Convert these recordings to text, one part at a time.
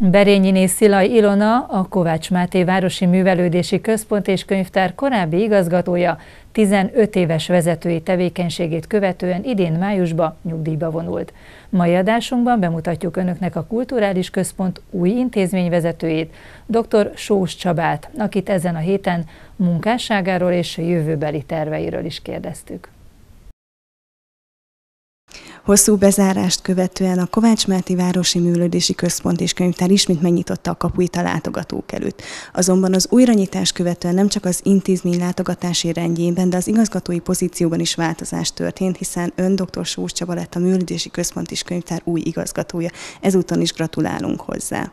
Berényiné Szilaj Ilona, a Kovács Máté Városi Művelődési Központ és Könyvtár korábbi igazgatója 15 éves vezetői tevékenységét követően idén májusba nyugdíjba vonult. Mai adásunkban bemutatjuk Önöknek a Kulturális Központ új intézményvezetőjét, dr. Sós Csabát, akit ezen a héten munkásságáról és jövőbeli terveiről is kérdeztük. Hosszú bezárást követően a Kovács Máté Városi Művelődési Központ és Könyvtár ismét megnyitotta a kapuit a látogatók előtt. Azonban az újranyitás követően nem csak az intézmény látogatási rendjében, de az igazgatói pozícióban is változás történt, hiszen ön dr. Sós Csaba lett a Művelődési Központ és Könyvtár új igazgatója. Ezúton is gratulálunk hozzá.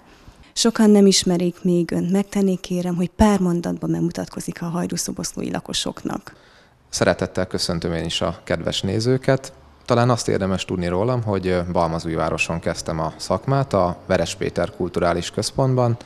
Sokan nem ismerik még önt, megtennék kérem, hogy pár mondatban bemutatkozik a hajdúszoboszlói lakosoknak. Szeretettel köszöntöm én is a kedves nézőket. Talán azt érdemes tudni rólam, hogy Balmazújvároson kezdtem a szakmát, a Veres Péter Kulturális Központban.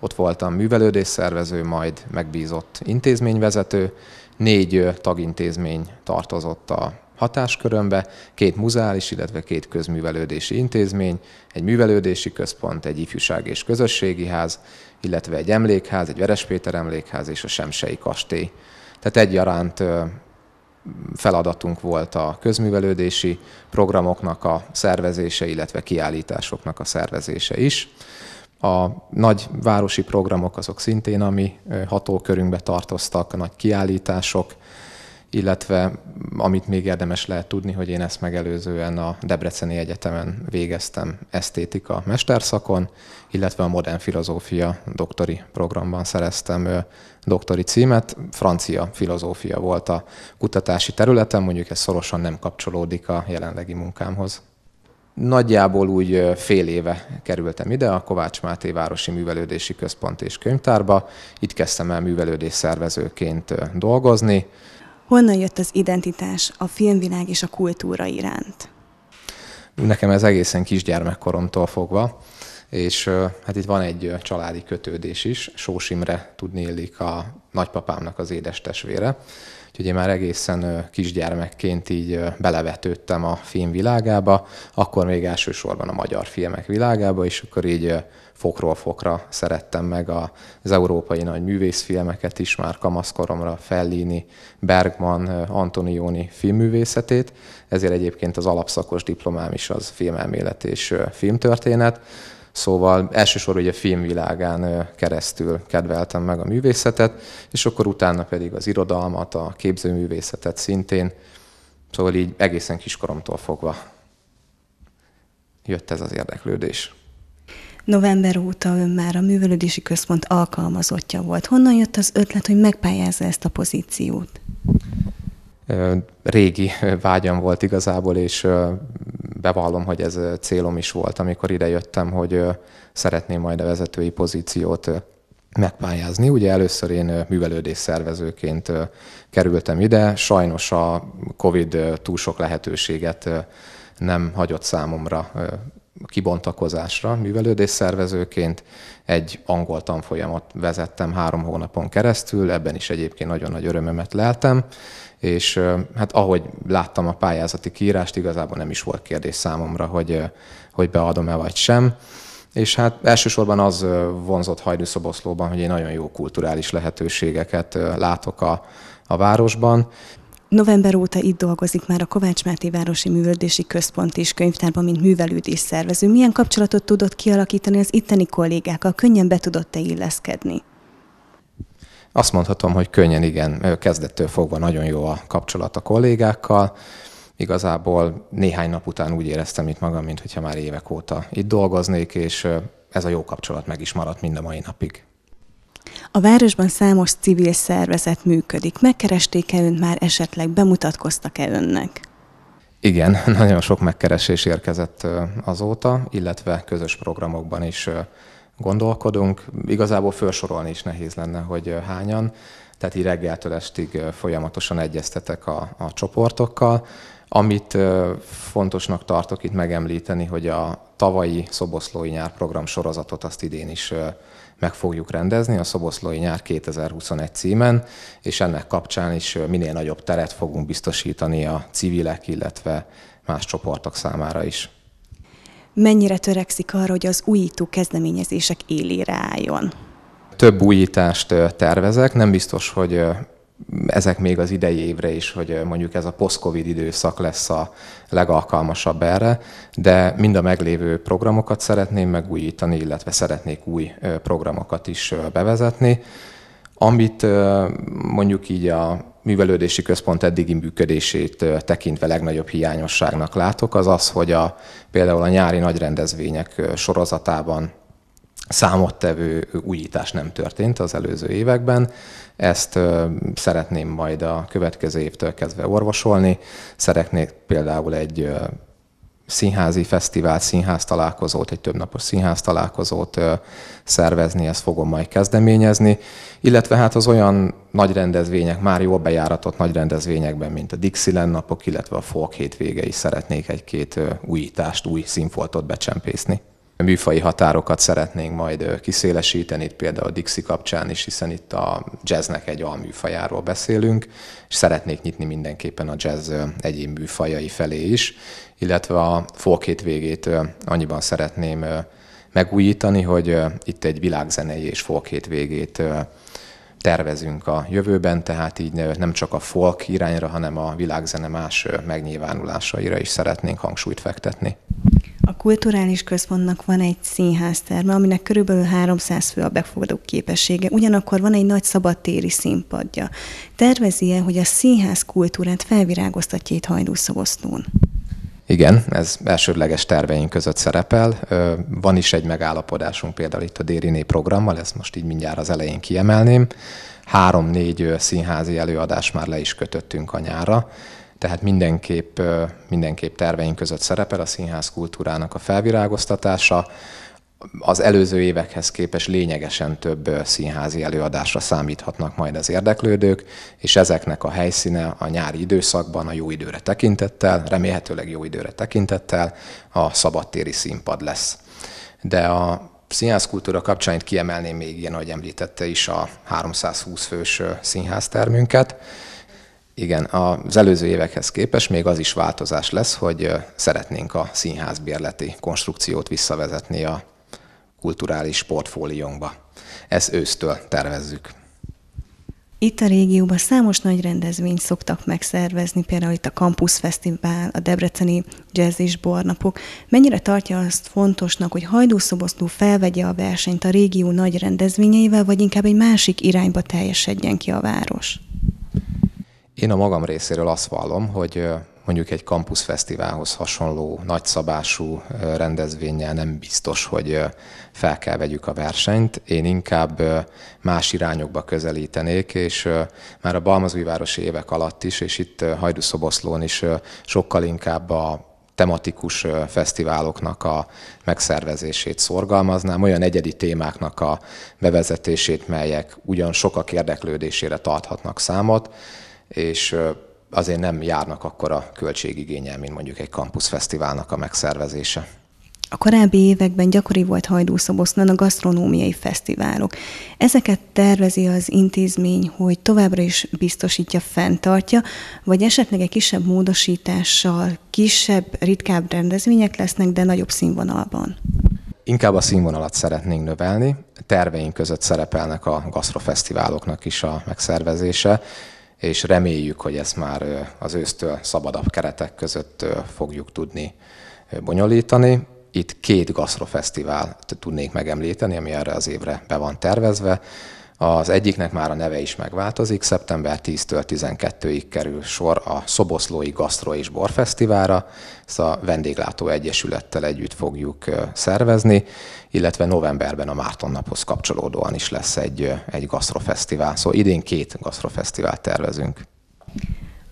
Ott voltam művelődés szervező, majd megbízott intézményvezető. Négy tagintézmény tartozott a hatáskörömbe, két muzeális, illetve két közművelődési intézmény, egy művelődési központ, egy ifjúság és közösségi ház, illetve egy emlékház, egy Veres Péter emlékház és a Semsei kastély. Tehát egyaránt feladatunk volt a közművelődési programoknak a szervezése, illetve kiállításoknak a szervezése is. A nagy városi programok azok szintén ami hatókörünkbe tartoztak, a nagy kiállítások, illetve amit még érdemes lehet tudni, hogy én ezt megelőzően a Debreceni Egyetemen végeztem esztétika mesterszakon, illetve a modern filozófia doktori programban szereztem doktori címet. Francia filozófia volt a kutatási területem, mondjuk ez szorosan nem kapcsolódik a jelenlegi munkámhoz. Nagyjából úgy fél éve kerültem ide a Kovács Máté Városi Művelődési Központ és Könyvtárba. Itt kezdtem el művelődés szervezőként dolgozni Honnan jött az identitás a filmvilág és a kultúra iránt? Nekem ez egészen kisgyermekkoromtól fogva, és hát itt van egy családi kötődés is. Sós Imre tudni illik a nagypapámnak az édes testvére, Úgyhogy én már egészen kisgyermekként így belevetődtem a film világába, akkor még elsősorban a magyar filmek világába, és akkor így fokról fokra szerettem meg az európai nagy művészfilmeket is, már kamaszkoromra Fellini, Bergman, Antonioni filmművészetét, ezért egyébként az alapszakos diplomám is az filmelmélet és filmtörténet, Szóval elsősorban ugye a filmvilágán keresztül kedveltem meg a művészetet, és akkor utána pedig az irodalmat, a képzőművészetet szintén, szóval így egészen kiskoromtól fogva jött ez az érdeklődés. November óta ön már a Művelődési Központ alkalmazottja volt. Honnan jött az ötlet, hogy megpályázza ezt a pozíciót? Régi vágyam volt igazából, és bevallom, hogy ez célom is volt, amikor idejöttem, hogy szeretném majd a vezetői pozíciót megpályázni. Ugye először én művelődés szervezőként kerültem ide, sajnos a Covid túl sok lehetőséget nem hagyott számomra kibontakozásra művelődés szervezőként. Egy angol tanfolyamot vezettem három hónapon keresztül, ebben is egyébként nagyon nagy örömömet leltem, és hát ahogy láttam a pályázati kiírást, igazából nem is volt kérdés számomra, hogy, hogy beadom-e vagy sem. És hát elsősorban az vonzott Hajdúszoboszlóban, hogy én nagyon jó kulturális lehetőségeket látok a, a városban. November óta itt dolgozik már a Kovács Máté Városi Művöldési Központ is könyvtárban, mint művelődés szervező. Milyen kapcsolatot tudott kialakítani az itteni kollégákkal? Könnyen be tudott-e illeszkedni? Azt mondhatom, hogy könnyen igen. Kezdettől fogva nagyon jó a kapcsolat a kollégákkal. Igazából néhány nap után úgy éreztem itt magam, mintha már évek óta itt dolgoznék, és ez a jó kapcsolat meg is maradt mind a mai napig. A városban számos civil szervezet működik. Megkeresték-e önt már esetleg, bemutatkoztak-e önnek? Igen, nagyon sok megkeresés érkezett azóta, illetve közös programokban is gondolkodunk. Igazából felsorolni is nehéz lenne, hogy hányan, tehát így reggeltől estig folyamatosan egyeztetek a, a csoportokkal. Amit fontosnak tartok itt megemlíteni, hogy a tavalyi Szoboszlói Nyár program sorozatot azt idén is meg fogjuk rendezni, a Szoboszlói Nyár 2021 címen, és ennek kapcsán is minél nagyobb teret fogunk biztosítani a civilek, illetve más csoportok számára is. Mennyire törekszik arra, hogy az újító kezdeményezések élére álljon? Több újítást tervezek, nem biztos, hogy ezek még az idei évre is, hogy mondjuk ez a post-covid időszak lesz a legalkalmasabb erre, de mind a meglévő programokat szeretném megújítani, illetve szeretnék új programokat is bevezetni, amit mondjuk így a művelődési központ eddigi működését tekintve legnagyobb hiányosságnak látok, az az, hogy a, például a nyári nagy rendezvények sorozatában számottevő újítás nem történt az előző években. Ezt szeretném majd a következő évtől kezdve orvosolni. Szeretnék például egy színházi fesztivált, színház találkozót, egy többnapos színház találkozót szervezni, ezt fogom majd kezdeményezni, illetve hát az olyan nagy rendezvények, már jól bejáratott nagy rendezvényekben, mint a Dixieland napok, illetve a Folk hétvége is szeretnék egy-két újítást, új színfoltot becsempészni műfai határokat szeretnénk majd kiszélesíteni, itt például a Dixi kapcsán is, hiszen itt a jazznek egy alműfajáról beszélünk, és szeretnék nyitni mindenképpen a jazz egyéb műfajai felé is, illetve a folk végét annyiban szeretném megújítani, hogy itt egy világzenei és folk végét tervezünk a jövőben, tehát így nem csak a folk irányra, hanem a világzene más megnyilvánulásaira is szeretnénk hangsúlyt fektetni. A kulturális központnak van egy színházterme, aminek körülbelül 300 fő a befogadó képessége, ugyanakkor van egy nagy szabadtéri színpadja. Tervezi-e, hogy a színház kultúrát felvirágoztatja itt Hajdúszobosztón? Igen, ez elsődleges terveink között szerepel. Van is egy megállapodásunk például itt a Dériné programmal, ezt most így mindjárt az elején kiemelném. Három-négy színházi előadást már le is kötöttünk a nyára, tehát mindenképp, mindenképp terveink között szerepel a színház kultúrának a felvirágoztatása. Az előző évekhez képest lényegesen több színházi előadásra számíthatnak majd az érdeklődők, és ezeknek a helyszíne a nyári időszakban a jó időre tekintettel, remélhetőleg jó időre tekintettel a szabadtéri színpad lesz. De a színházkultúra kapcsán itt kiemelném még ilyen, ahogy említette is, a 320 fős színháztermünket, igen, az előző évekhez képest még az is változás lesz, hogy szeretnénk a színházbérleti konstrukciót visszavezetni a kulturális portfóliónkba. Ezt ősztől tervezzük. Itt a régióban számos nagy rendezvényt szoktak megszervezni, például itt a Campus Fesztivál, a Debreceni Jazz és Bornapok. Mennyire tartja azt fontosnak, hogy Hajdúszoboszló felvegye a versenyt a régió nagy rendezvényeivel, vagy inkább egy másik irányba teljesedjen ki a város? Én a magam részéről azt vallom, hogy mondjuk egy kampuszfesztiválhoz hasonló nagyszabású rendezvényel nem biztos, hogy fel kell vegyük a versenyt. Én inkább más irányokba közelítenék, és már a Balmazújvárosi évek alatt is, és itt Hajdúszoboszlón is sokkal inkább a tematikus fesztiváloknak a megszervezését szorgalmaznám, olyan egyedi témáknak a bevezetését, melyek ugyan sokak érdeklődésére tarthatnak számot, és azért nem járnak akkor a költségigényel, mint mondjuk egy kampuszfesztiválnak a megszervezése. A korábbi években gyakori volt Hajdúszoboszlán a gasztronómiai fesztiválok. Ezeket tervezi az intézmény, hogy továbbra is biztosítja, fenntartja, vagy esetleg egy kisebb módosítással kisebb, ritkább rendezvények lesznek, de nagyobb színvonalban. Inkább a színvonalat szeretnénk növelni. Terveink között szerepelnek a gasztrofesztiváloknak is a megszervezése és reméljük, hogy ezt már az ősztől szabadabb keretek között fogjuk tudni bonyolítani. Itt két gasztrofesztivált tudnék megemlíteni, ami erre az évre be van tervezve. Az egyiknek már a neve is megváltozik, szeptember 10-től 12-ig kerül sor a Szoboszlói Gasztro és Borfesztiválra, ezt a vendéglátó egyesülettel együtt fogjuk szervezni, illetve novemberben a Márton naphoz kapcsolódóan is lesz egy, egy gasztrofesztivál. Szóval idén két gasztrofesztivált tervezünk.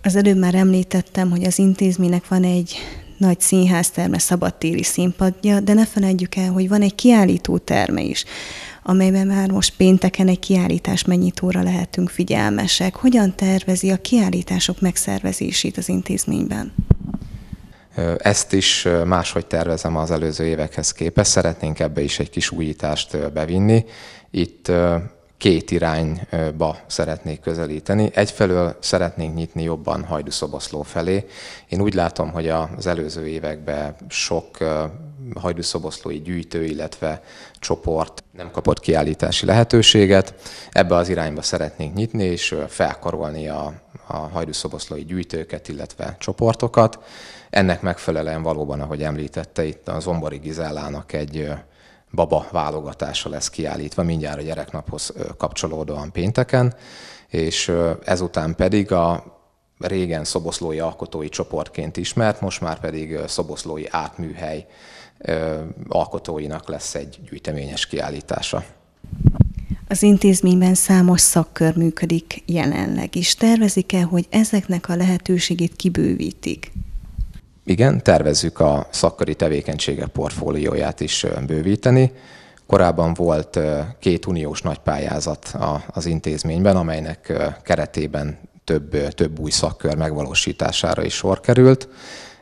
Az előbb már említettem, hogy az intézménynek van egy nagy színházterme, szabadtéri színpadja, de ne felejtjük el, hogy van egy kiállító terme is amelyben már most pénteken egy kiállítás mennyitóra lehetünk figyelmesek. Hogyan tervezi a kiállítások megszervezését az intézményben? Ezt is máshogy tervezem az előző évekhez képest. Szeretnénk ebbe is egy kis újítást bevinni. Itt két irányba szeretnék közelíteni. Egyfelől szeretnénk nyitni jobban Hajdúszoboszló felé. Én úgy látom, hogy az előző években sok hajdúszoboszlói gyűjtő, illetve csoport nem kapott kiállítási lehetőséget. Ebbe az irányba szeretnénk nyitni és felkarolni a, a hajdúszoboszlói gyűjtőket, illetve csoportokat. Ennek megfelelően valóban, ahogy említette, itt a Zombori Gizellának egy baba válogatása lesz kiállítva mindjárt a gyereknaphoz kapcsolódóan pénteken, és ezután pedig a régen szoboszlói alkotói csoportként ismert, most már pedig szoboszlói átműhely alkotóinak lesz egy gyűjteményes kiállítása. Az intézményben számos szakkör működik jelenleg is. Tervezik-e, hogy ezeknek a lehetőségét kibővítik? Igen, tervezzük a szakkori tevékenysége portfólióját is bővíteni. Korábban volt két uniós nagypályázat az intézményben, amelynek keretében több, több új szakkör megvalósítására is sor került.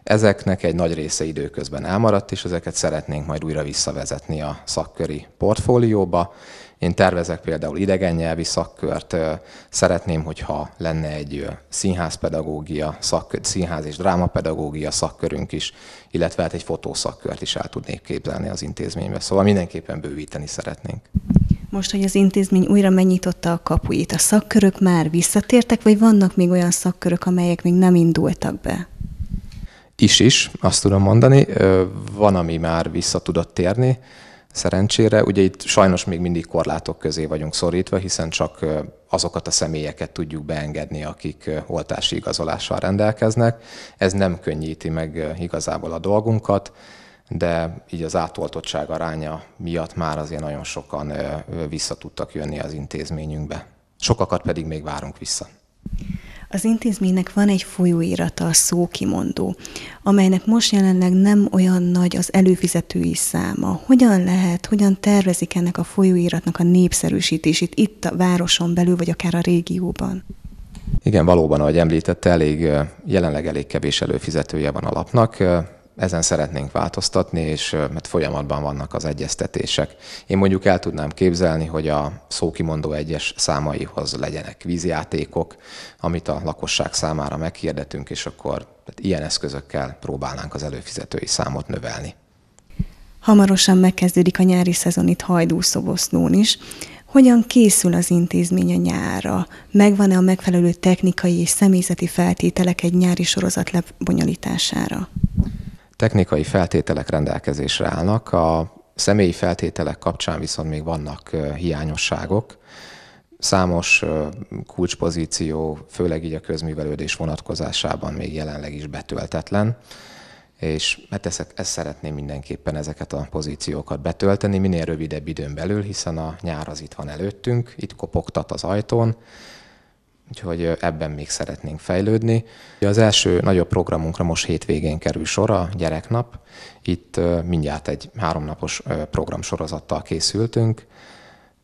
Ezeknek egy nagy része időközben elmaradt, és ezeket szeretnénk majd újra visszavezetni a szakköri portfólióba. Én tervezek például idegen nyelvi szakkört, szeretném, hogyha lenne egy színházpedagógia, szakkör, színház és drámapedagógia szakkörünk is, illetve hát egy fotószakkört is el tudnék képzelni az intézménybe. Szóval mindenképpen bővíteni szeretnénk. Most, hogy az intézmény újra megnyitotta a kapuit, a szakkörök már visszatértek, vagy vannak még olyan szakkörök, amelyek még nem indultak be? is is, azt tudom mondani. Van, ami már vissza tudott térni, szerencsére. Ugye itt sajnos még mindig korlátok közé vagyunk szorítva, hiszen csak azokat a személyeket tudjuk beengedni, akik oltási igazolással rendelkeznek. Ez nem könnyíti meg igazából a dolgunkat, de így az átoltottság aránya miatt már azért nagyon sokan vissza tudtak jönni az intézményünkbe. Sokakat pedig még várunk vissza. Az intézménynek van egy folyóirata, a szókimondó, amelynek most jelenleg nem olyan nagy az előfizetői száma. Hogyan lehet, hogyan tervezik ennek a folyóiratnak a népszerűsítését itt a városon belül, vagy akár a régióban? Igen, valóban, ahogy említette, elég, jelenleg elég kevés előfizetője van a lapnak ezen szeretnénk változtatni, és mert folyamatban vannak az egyeztetések. Én mondjuk el tudnám képzelni, hogy a szókimondó egyes számaihoz legyenek vízjátékok, amit a lakosság számára meghirdetünk, és akkor tehát ilyen eszközökkel próbálnánk az előfizetői számot növelni. Hamarosan megkezdődik a nyári szezon itt Hajdúszoboszlón is. Hogyan készül az intézmény a nyárra? Megvan-e a megfelelő technikai és személyzeti feltételek egy nyári sorozat lebonyolítására? technikai feltételek rendelkezésre állnak, a személyi feltételek kapcsán viszont még vannak hiányosságok. Számos kulcspozíció, főleg így a közművelődés vonatkozásában még jelenleg is betöltetlen, és hát ezt, ezt szeretném mindenképpen ezeket a pozíciókat betölteni minél rövidebb időn belül, hiszen a nyár az itt van előttünk, itt kopogtat az ajtón, Úgyhogy ebben még szeretnénk fejlődni. Az első nagyobb programunkra most hétvégén kerül sor a gyereknap. Itt mindjárt egy háromnapos programsorozattal készültünk.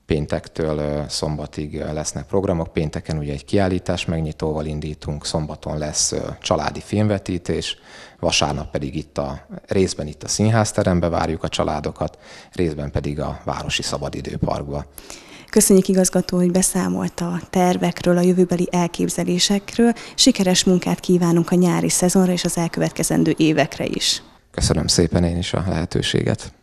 Péntektől szombatig lesznek programok. Pénteken ugye egy kiállítás megnyitóval indítunk, szombaton lesz családi filmvetítés, vasárnap pedig itt a részben itt a színházterembe várjuk a családokat, részben pedig a Városi Szabadidőparkba. Köszönjük igazgató, hogy beszámolt a tervekről, a jövőbeli elképzelésekről. Sikeres munkát kívánunk a nyári szezonra és az elkövetkezendő évekre is. Köszönöm szépen én is a lehetőséget.